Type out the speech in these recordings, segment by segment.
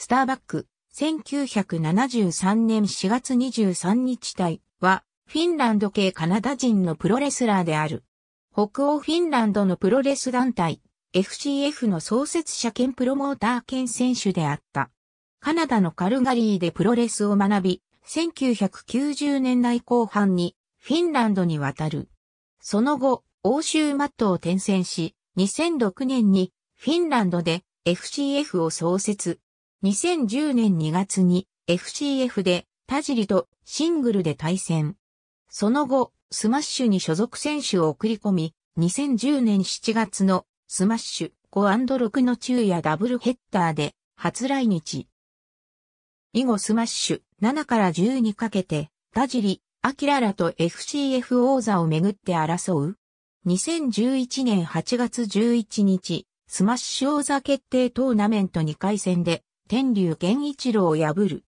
スターバック、1973年4月23日体は、フィンランド系カナダ人のプロレスラーである。北欧フィンランドのプロレス団体、FCF の創設者兼プロモーター兼選手であった。カナダのカルガリーでプロレスを学び、1990年代後半にフィンランドに渡る。その後、欧州マットを転戦し、2006年にフィンランドで FCF を創設。2010年2月に FCF で田尻とシングルで対戦。その後、スマッシュに所属選手を送り込み、2010年7月のスマッシュ 5&6 の昼夜ダブルヘッダーで初来日。以後スマッシュ7から10にかけて、田尻、アキララと FCF 王座をめぐって争う。2011年8月11日、スマッシュ王座決定トーナメント2回戦で、天竜源一郎を破る。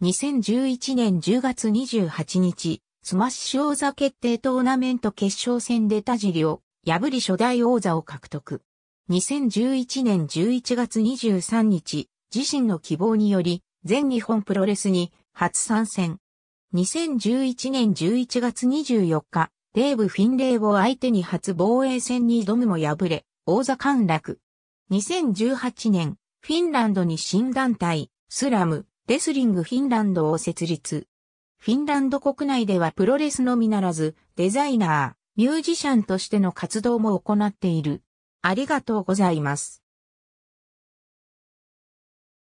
2011年10月28日、スマッシュ王座決定トーナメント決勝戦で田尻を破り初代王座を獲得。2011年11月23日、自身の希望により、全日本プロレスに初参戦。2011年11月24日、デーブ・フィンレイを相手に初防衛戦に挑むも敗れ、王座陥落。2018年フィンランドに新団体、スラム、レスリングフィンランドを設立。フィンランド国内ではプロレスのみならず、デザイナー、ミュージシャンとしての活動も行っている。ありがとうございます。